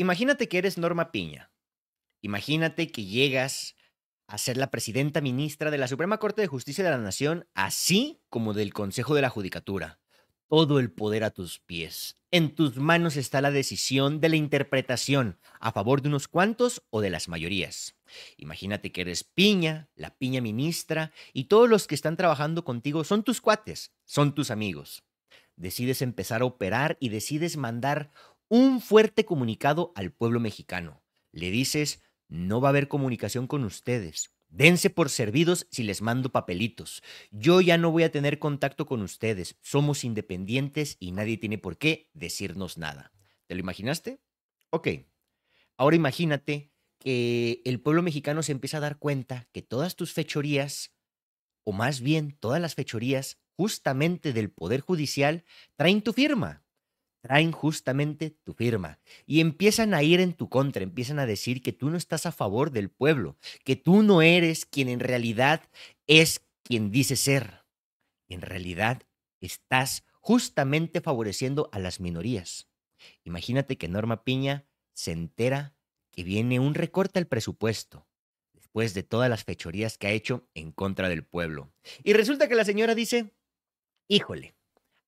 Imagínate que eres Norma Piña. Imagínate que llegas a ser la presidenta ministra de la Suprema Corte de Justicia de la Nación, así como del Consejo de la Judicatura. Todo el poder a tus pies. En tus manos está la decisión de la interpretación a favor de unos cuantos o de las mayorías. Imagínate que eres piña, la piña ministra, y todos los que están trabajando contigo son tus cuates, son tus amigos. Decides empezar a operar y decides mandar un fuerte comunicado al pueblo mexicano. Le dices, no va a haber comunicación con ustedes. Dense por servidos si les mando papelitos. Yo ya no voy a tener contacto con ustedes. Somos independientes y nadie tiene por qué decirnos nada. ¿Te lo imaginaste? Ok. Ahora imagínate que el pueblo mexicano se empieza a dar cuenta que todas tus fechorías, o más bien todas las fechorías justamente del Poder Judicial, traen tu firma traen justamente tu firma y empiezan a ir en tu contra, empiezan a decir que tú no estás a favor del pueblo, que tú no eres quien en realidad es quien dice ser. En realidad estás justamente favoreciendo a las minorías. Imagínate que Norma Piña se entera que viene un recorte al presupuesto después de todas las fechorías que ha hecho en contra del pueblo. Y resulta que la señora dice, híjole,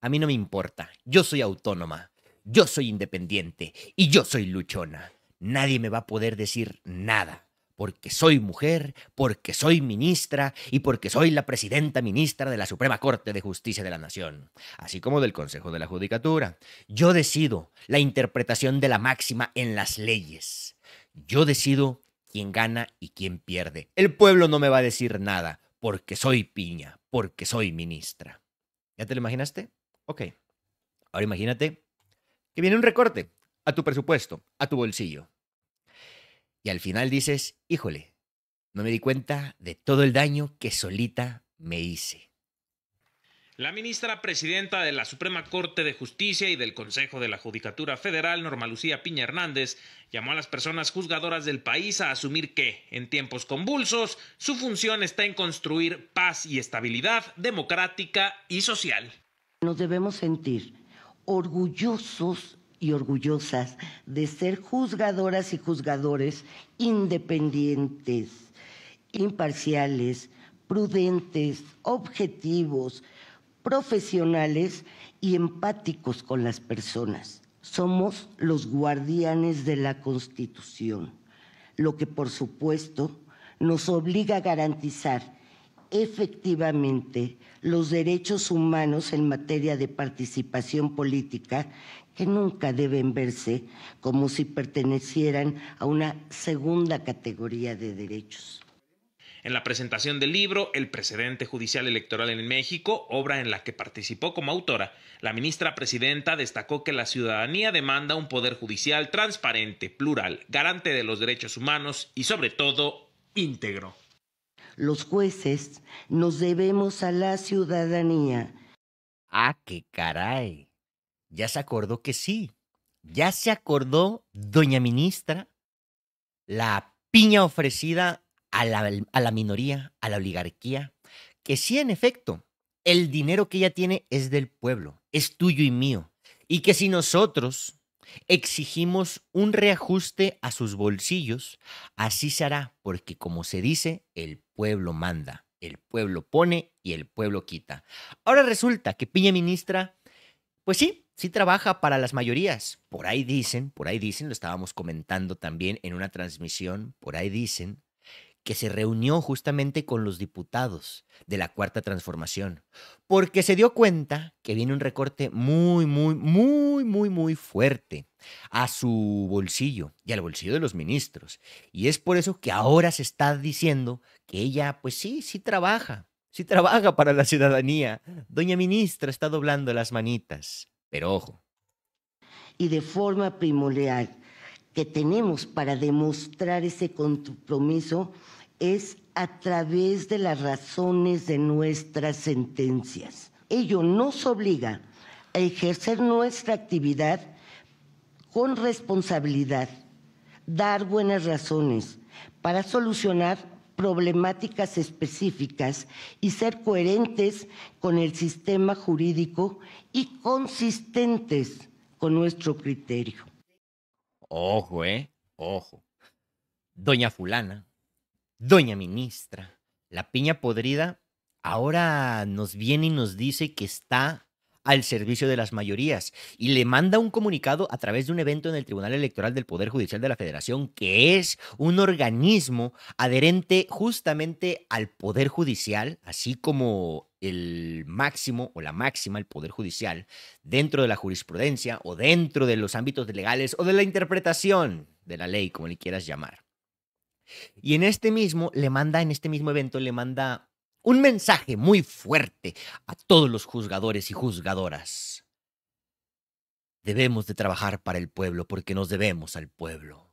a mí no me importa, yo soy autónoma. Yo soy independiente y yo soy luchona. Nadie me va a poder decir nada, porque soy mujer, porque soy ministra y porque soy la presidenta ministra de la Suprema Corte de Justicia de la Nación, así como del Consejo de la Judicatura. Yo decido la interpretación de la máxima en las leyes. Yo decido quién gana y quién pierde. El pueblo no me va a decir nada, porque soy piña, porque soy ministra. ¿Ya te lo imaginaste? Ok. Ahora imagínate que viene un recorte a tu presupuesto, a tu bolsillo. Y al final dices, híjole, no me di cuenta de todo el daño que solita me hice. La ministra presidenta de la Suprema Corte de Justicia y del Consejo de la Judicatura Federal, Norma Lucía Piña Hernández, llamó a las personas juzgadoras del país a asumir que, en tiempos convulsos, su función está en construir paz y estabilidad democrática y social. Nos debemos sentir orgullosos y orgullosas de ser juzgadoras y juzgadores independientes, imparciales, prudentes, objetivos, profesionales y empáticos con las personas. Somos los guardianes de la Constitución, lo que por supuesto nos obliga a garantizar efectivamente los derechos humanos en materia de participación política que nunca deben verse como si pertenecieran a una segunda categoría de derechos. En la presentación del libro El precedente judicial electoral en México, obra en la que participó como autora, la ministra presidenta destacó que la ciudadanía demanda un poder judicial transparente, plural, garante de los derechos humanos y sobre todo íntegro los jueces, nos debemos a la ciudadanía. Ah, qué caray. Ya se acordó que sí. Ya se acordó, doña ministra, la piña ofrecida a la, a la minoría, a la oligarquía, que sí, en efecto, el dinero que ella tiene es del pueblo, es tuyo y mío. Y que si nosotros Exigimos un reajuste a sus bolsillos. Así se hará, porque como se dice, el pueblo manda, el pueblo pone y el pueblo quita. Ahora resulta que Piña Ministra, pues sí, sí trabaja para las mayorías. Por ahí dicen, por ahí dicen, lo estábamos comentando también en una transmisión, por ahí dicen que se reunió justamente con los diputados de la Cuarta Transformación, porque se dio cuenta que viene un recorte muy, muy, muy, muy, muy fuerte a su bolsillo y al bolsillo de los ministros. Y es por eso que ahora se está diciendo que ella, pues sí, sí trabaja, sí trabaja para la ciudadanía. Doña ministra está doblando las manitas, pero ojo. Y de forma primordial que tenemos para demostrar ese compromiso es a través de las razones de nuestras sentencias. Ello nos obliga a ejercer nuestra actividad con responsabilidad, dar buenas razones para solucionar problemáticas específicas y ser coherentes con el sistema jurídico y consistentes con nuestro criterio. Ojo, ¿eh? Ojo. Doña fulana, doña ministra, la piña podrida, ahora nos viene y nos dice que está al servicio de las mayorías y le manda un comunicado a través de un evento en el Tribunal Electoral del Poder Judicial de la Federación, que es un organismo adherente justamente al Poder Judicial, así como el máximo o la máxima, el Poder Judicial, dentro de la jurisprudencia o dentro de los ámbitos legales o de la interpretación de la ley, como le quieras llamar. Y en este mismo, le manda, en este mismo evento, le manda un mensaje muy fuerte a todos los juzgadores y juzgadoras. Debemos de trabajar para el pueblo porque nos debemos al pueblo.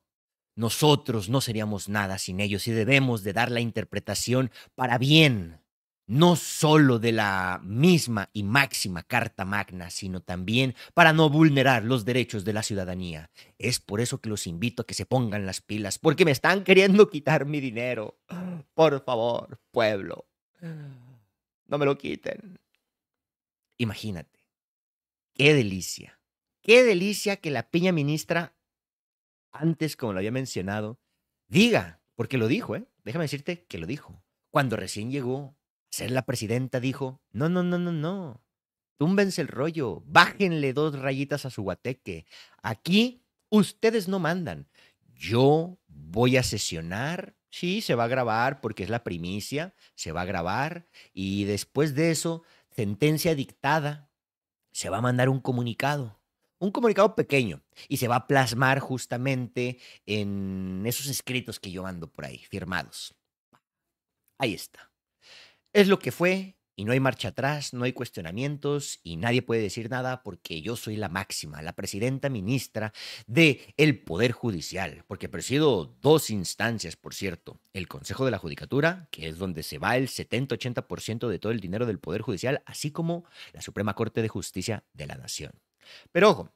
Nosotros no seríamos nada sin ellos y debemos de dar la interpretación para bien, no solo de la misma y máxima Carta Magna, sino también para no vulnerar los derechos de la ciudadanía. Es por eso que los invito a que se pongan las pilas, porque me están queriendo quitar mi dinero. Por favor, pueblo, no me lo quiten. Imagínate. Qué delicia. Qué delicia que la piña ministra, antes como lo había mencionado, diga, porque lo dijo, ¿eh? Déjame decirte que lo dijo. Cuando recién llegó a ser la presidenta, dijo, no, no, no, no, no. Túmbense el rollo, bájenle dos rayitas a su guateque. Aquí ustedes no mandan. Yo voy a sesionar Sí, se va a grabar porque es la primicia, se va a grabar y después de eso, sentencia dictada, se va a mandar un comunicado, un comunicado pequeño y se va a plasmar justamente en esos escritos que yo mando por ahí, firmados. Ahí está. Es lo que fue y no hay marcha atrás, no hay cuestionamientos y nadie puede decir nada porque yo soy la máxima, la presidenta ministra de el Poder Judicial, porque presido dos instancias, por cierto, el Consejo de la Judicatura, que es donde se va el 70-80% de todo el dinero del Poder Judicial, así como la Suprema Corte de Justicia de la Nación. Pero ojo,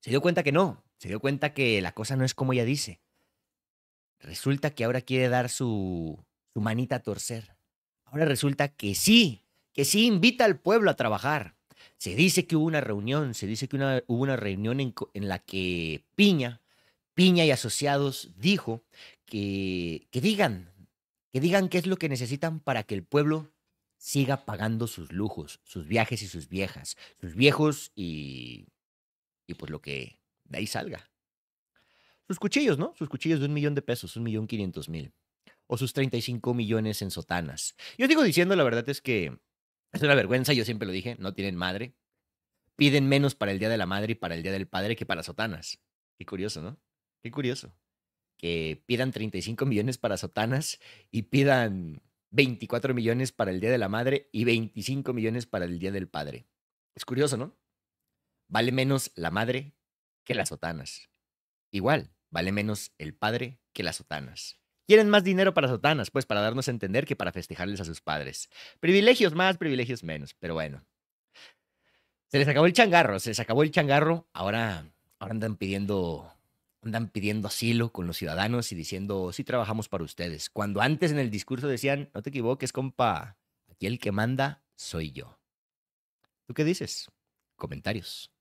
se dio cuenta que no, se dio cuenta que la cosa no es como ella dice. Resulta que ahora quiere dar su manita a torcer Ahora resulta que sí, que sí invita al pueblo a trabajar. Se dice que hubo una reunión, se dice que hubo una reunión en, en, la que Piña, Piña y asociados dijo que, que digan, que digan qué es lo que necesitan para que el pueblo siga pagando sus lujos, sus viajes y sus viejas, sus viejos y, y pues lo que de ahí salga. Sus cuchillos, ¿no? Sus cuchillos de un millón de pesos, un millón quinientos mil o sus 35 millones en sotanas. Yo digo diciendo, la verdad es que es una vergüenza, yo siempre lo dije, no tienen madre. Piden menos para el Día de la Madre y para el Día del Padre que para sotanas. Qué curioso, ¿no? Qué curioso. Que pidan 35 millones para sotanas y pidan 24 millones para el Día de la Madre y 25 millones para el Día del Padre. Es curioso, ¿no? Vale menos la madre que las sotanas. Igual, vale menos el padre que las sotanas. Quieren más dinero para sotanas, pues para darnos a entender que para festejarles a sus padres. Privilegios más, privilegios menos, pero bueno. Se les acabó el changarro, se les acabó el changarro, ahora, ahora andan pidiendo andan pidiendo asilo con los ciudadanos y diciendo, sí trabajamos para ustedes, cuando antes en el discurso decían, no te equivoques, compa, aquí el que manda soy yo. ¿Tú qué dices? Comentarios.